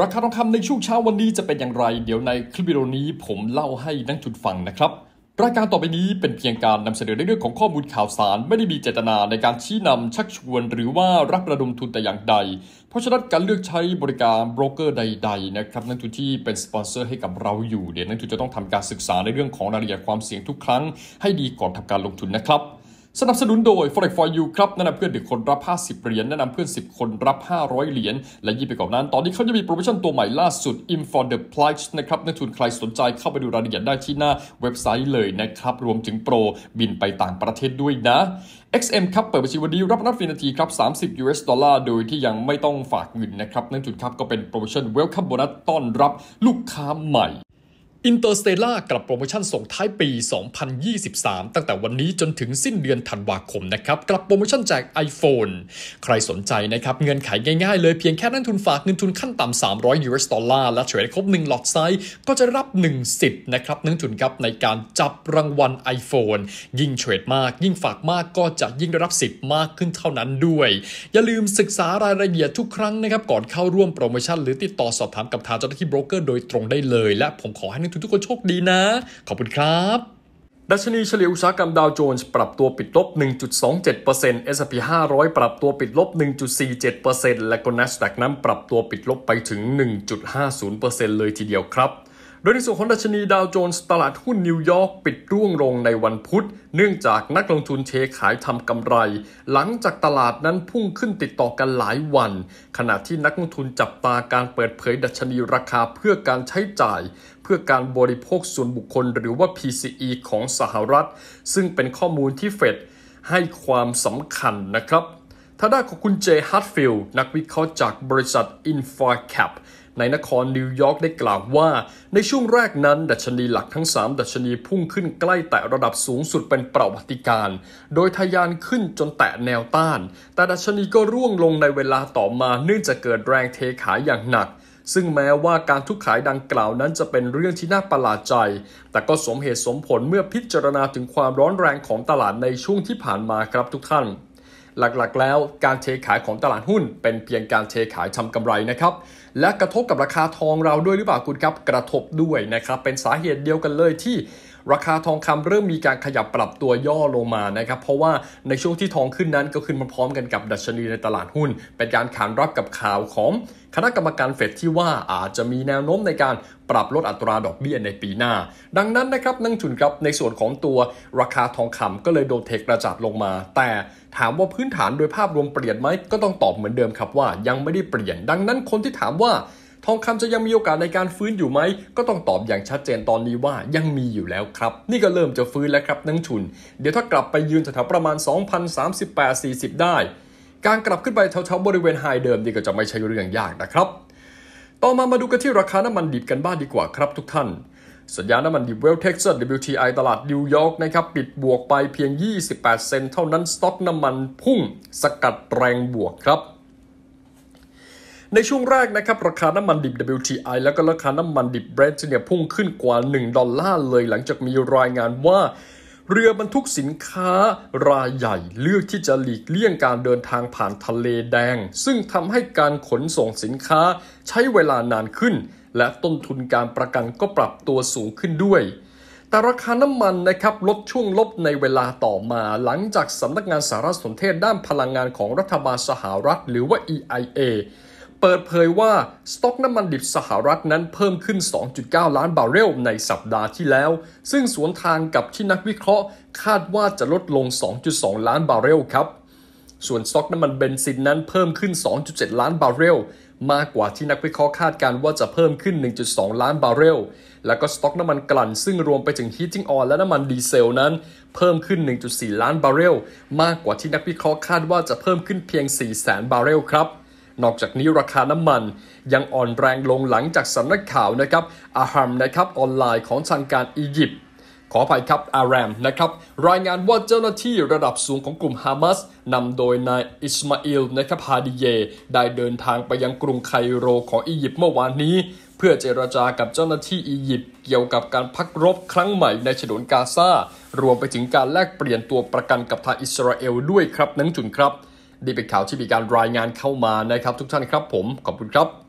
ราคาทองคำในช่วงเช้าวันนี้จะเป็นอย่างไร เดี๋ยวในคลิปวิดีโอนี้ผมเล่าให้นักจุดฟังนะครับ รายการต่อไปนี้เป็นเพียงการนำเสนอในเรื่องของข้อมูลข่าวสาร ไม่ได้มีเจตนาในการชี้นำชักชวนหรือว่ารับระดมทุนแต่อย่างใด เพราะฉะนั้นการเลือกใช้บริการโบรกเกอร์ใด ๆ นะครับ นักทุนที่เป็นสปอนเซอร์ให้กับเราอยู่เดี๋ยวนักทุนจะต้องทำการศึกษาในเรื่องของรายละเอียดความเสี่ยงทุกครั้งให้ดีก่อนทำการลงทุนนะครับสนับสนุนโดย Forex for you ครับแนะนำเพื่อนหนึ่งคนรับ 50 เหรียญแนะนำเพื่อน 10 คนรับ 500 เหรียญ และยิ่งไปกว่านั้นตอนนี้เขาจะมีโปรโมชั่นตัวใหม่ล่าสุด In for the p l i g e นะครับ นักทุนใครสนใจเข้าไปดูรายละเอียดได้ที่หน้าเว็บไซต์เลยนะครับ รวมถึงโปรบินไปต่างประเทศด้วยนะ XM ครับเปิดบัญชีวันนี้รับนัดฟรีนาทีครับ30 US ดอลลาร์โดยที่ยังไม่ต้องฝากเงินนะครับนักทุนครับก็เป็นโปรโมชั่น Welcome Bonus ต้อนรับลูกค้าใหม่อินเตอร์สเตล่ากลับโปรโมชั่นส่งท้ายปี 2023 ตั้งแต่วันนี้จนถึงสิ้นเดือนธันวาคมนะครับ กลับโปรโมชั่นแจก iPhone ใครสนใจนะครับ เงินไขง่ายๆเลย เพียงแค่นั้นทุนฝากเงินทุนขั้นต่ำ 300 US ดอลลาร์และเทรดครบ1หลอดไซส์ก็จะรับ 1 สิทธิ์นะครับนั่นทุนครับในการจับรางวัล iPhone ยิ่งเทรดมาก ยิ่งฝากมากก็จะยิ่งได้รับสิทธิ์มากขึ้นเท่านั้นด้วยอย่าลืมศึกษารายละเอียดทุกครั้งนะครับก่อนเข้าร่วมโปรโมชั่นหรือติดต่อสอบถามกับทางเจ้าหน้าที่โบรกเกอร์ โดยตรงได้เลย และผมขอให้ทุกทุกคนโชคดีนะ ขอบคุณครับ ดัชนีเฉลี่ยอุตสาหกรรมดาวโจนส์ปรับตัวปิดลบ 1.27% S&P 500ปรับตัวปิดลบ 1.47%และก็ NASDAQ นั้น ปรับตัวปิดลบไปถึง 1.50%เลยทีเดียวครับโดยในส่วนของดัชนีดาวโจนส์ตลาดหุ้นนิวยอร์กปิดร่วงลงในวันพุธเนื่องจากนักลงทุนเทขายทำกำไร หลังจากตลาดนั้นพุ่งขึ้นติดต่อกันหลายวัน ขณะที่นักลงทุนจับตาการเปิดเผยดัชนีราคาเพื่อการใช้จ่าย เพื่อการบริโภคส่วนบุคคลหรือว่า PCE ของสหรัฐ ซึ่งเป็นข้อมูลที่เฟดให้ความสำคัญนะครับทาด้าของคุณเจฮัตฟิลนักวิเคราะห์จากบริษัท InfoCap ในนครนิวยอร์กได้กล่าวว่า ในช่วงแรกนั้นดัชนีหลักทั้ง 3 ดัชนีพุ่งขึ้นใกล้แตะระดับสูงสุดเป็นประวัติการ โดยทะยานขึ้นจนแตะแนวต้าน แต่ดัชนีก็ร่วงลงในเวลาต่อมาเนื่องจากเกิดแรงเทขายอย่างหนัก ซึ่งแม้ว่าการทุกขายดังกล่าวนั้นจะเป็นเรื่องที่น่าประหลาดใจ แต่ก็สมเหตุสมผลเมื่อพิจารณาถึงความร้อนแรงของตลาดในช่วงที่ผ่านมาครับทุกท่านหลักๆ แล้วการเทขายของตลาดหุ้น เป็นเพียงการเทขายทำกำไรนะครับ และกระทบกับราคาทองเราด้วยหรือเปล่าคุณครับกระทบด้วยนะครับ เป็นสาเหตุเดียวกันเลยที่ราคาทองคำเริ่มมีการขยับปรับตัวย่อลงมานะครับ เพราะว่าในช่วงที่ทองขึ้นนั้นก็ขึ้นมาพร้อมกันกับดัชนีในตลาดหุ้น เป็นการขานรับกับข่าวของคณะกรรมการเฟดที่ว่าอาจจะมีแนวโน้มในการปรับลดอัตราดอกเบี้ยในปีหน้า ดังนั้นนะครับนั่งจุนครับในส่วนของตัวราคาทองคำก็เลยโดนเทกระจัดลงมา แต่ถามว่าพื้นฐานโดยภาพรวมเปลี่ยนไหมก็ต้องตอบเหมือนเดิมครับว่า ยังไม่ได้เปลี่ยน ดังนั้นคนที่ถามว่าทองคำจะยังมีโอกาสในการฟื้นอยู่ไหม ก็ต้องตอบอย่างชัดเจนตอนนี้ว่ายังมีอยู่แล้วครับ นี่ก็เริ่มจะฟื้นแล้วครับนังชุน เดี๋ยวถ้ากลับไปยืนแถวประมาณ 2,038-40 ได้การกลับขึ้นไปแถวๆบริเวณไฮเดิมนี่ก็จะไม่ใช่เรื่องยากนะครับ ต่อมามาดูกันที่ราคาน้ำมันดิบกันบ้างดีกว่าครับทุกท่าน สัญญาน้ำมันดิบเวลเท็กซัส WTI ตลาดนิวยอร์กนะครับปิดบวกไปเพียง 28 เซนต์เท่านั้นสต็อกน้ำมันพุ่ง สกัดแรงบวกครับในช่วงแรกนะครับราคาน้ำมันดิบ WTI แล้วก็ราคาน้ำมันดิบ Brent เนี่ยพุ่งขึ้นกว่า 1 ดอลลาร์เลยหลังจากมีรายงานว่า เรือบรรทุกสินค้ารายใหญ่ เลือกที่จะหลีกเลี่ยงการเดินทางผ่านทะเลแดง ซึ่งทำให้การขนส่งสินค้าใช้เวลานานขึ้น และต้นทุนการประกันก็ปรับตัวสูงขึ้นด้วย แต่ราคาน้ำมันนะครับลดช่วงลบในเวลาต่อมา หลังจากสำนักงานสารสนเทศด้านพลังงานของรัฐบาลสหรัฐหรือว่า EIA เปิดเผยว่า สต็อกน้ำมันดิบสหรัฐนั้นเพิ่มขึ้น 2.9 ล้านบาร์เรลในสัปดาห์ที่แล้ว ซึ่งสวนทางกับที่นักวิเคราะห์คาดว่าจะลดลง 2.2 ล้านบาร์เรลครับ ส่วนสต็อกน้ำมันเบนซินนั้นเพิ่มขึ้น 2.7 ล้านบาร์เรลมากกว่าที่นักวิเคราะห์คาดการว่าจะเพิ่มขึ้น 1.2 ล้านบาร์เรลและก็สต็อกน้ำมันกลั่น ซึ่งรวมไปถึงฮีตติ้งออนและน้ำมันดีเซลนั้นเพิ่มขึ้น 1.4 ล้านบาร์เรลมากกว่าที่นักวิเคราะห์คาดว่าจะเพิ่มขึ้นเพียง 4 0 0 0 0 0บาร์เรลครับนอกจากนี้ราคาน้ำมัน ยังอ่อนแรงลงหลังจากสำนักข่าวนะครับ อาฮัมนะครับออนไลน์ของทางการอียิปต์ขออภัยครับอารามนะครับ รายงานว่าเจ้าหน้าที่ระดับสูงของกลุ่มฮามาสนำโดยนายอิสมาอิลนะครับฮาดิเย ได้เดินทางไปยังกรุงไคโรของอียิปต์เมื่อวานนี้ เพื่อเจรจากับเจ้าหน้าที่อียิปต์เกี่ยวกับการพักรบครั้งใหม่ในฉนวนกาซารวมไปถึงการแลกเปลี่ยนตัวประกันกับทางอิสราเอลด้วยครับนังจุนครับนี่เป็นข่าวที่มีการรายงานเข้ามานะครับ ทุกท่านครับผม ขอบคุณครับ